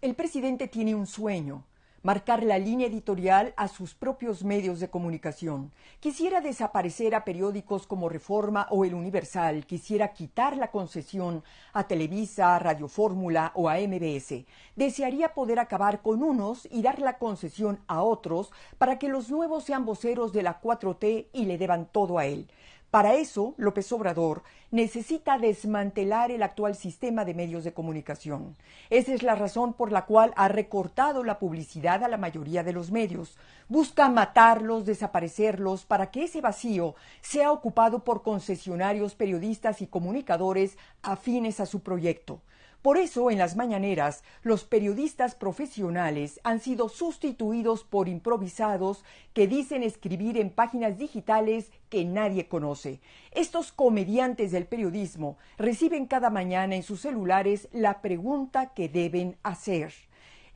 El presidente tiene un sueño, marcar la línea editorial a sus propios medios de comunicación. Quisiera desaparecer a periódicos como Reforma o El Universal, quisiera quitar la concesión a Televisa, Radio Fórmula o a MBS. Desearía poder acabar con unos y dar la concesión a otros para que los nuevos sean voceros de la 4T y le deban todo a él. Para eso, López Obrador necesita desmantelar el actual sistema de medios de comunicación. Esa es la razón por la cual ha recortado la publicidad a la mayoría de los medios. Busca matarlos, desaparecerlos, para que ese vacío sea ocupado por concesionarios, periodistas y comunicadores afines a su proyecto. Por eso, en las mañaneras, los periodistas profesionales han sido sustituidos por improvisados que dicen escribir en páginas digitales que nadie conoce. Estos comediantes del periodismo reciben cada mañana en sus celulares la pregunta que deben hacer.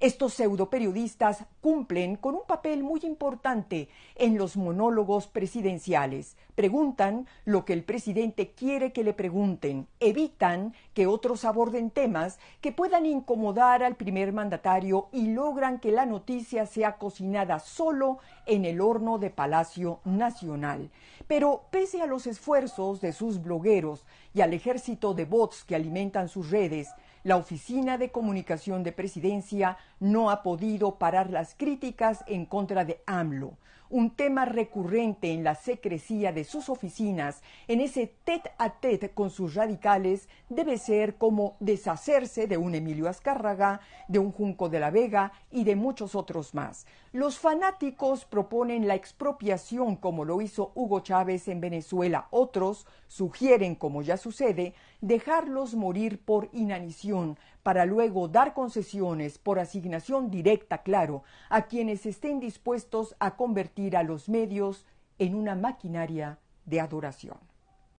Estos pseudoperiodistas cumplen con un papel muy importante en los monólogos presidenciales. Preguntan lo que el presidente quiere que le pregunten, evitan que otros aborden temas que puedan incomodar al primer mandatario y logran que la noticia sea cocinada solo en el horno de Palacio Nacional. Pero pese a los esfuerzos de sus blogueros y al ejército de bots que alimentan sus redes, la Oficina de Comunicación de Presidencia no ha podido parar las críticas en contra de AMLO un tema recurrente en la secrecía de sus oficinas, en ese tête a tête con sus radicales, debe ser como deshacerse de un Emilio Azcárraga, de un Junco de la Vega y de muchos otros más. Los fanáticos proponen la expropiación como lo hizo Hugo Chávez en Venezuela. Otros sugieren, como ya sucede, dejarlos morir por inanición, para luego dar concesiones por asignación directa, claro, a quienes estén dispuestos a convertir a los medios en una maquinaria de adoración.